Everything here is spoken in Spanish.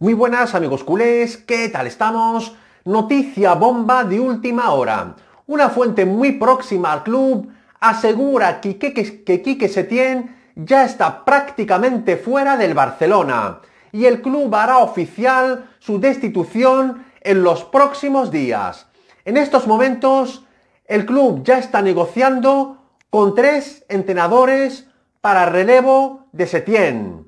Muy buenas amigos culés, ¿qué tal estamos? Noticia bomba de última hora. Una fuente muy próxima al club asegura que Quique, que Setién ya está prácticamente fuera del Barcelona y el club hará oficial su destitución en los próximos días. En estos momentos, el club ya está negociando con tres entrenadores para relevo de Setién.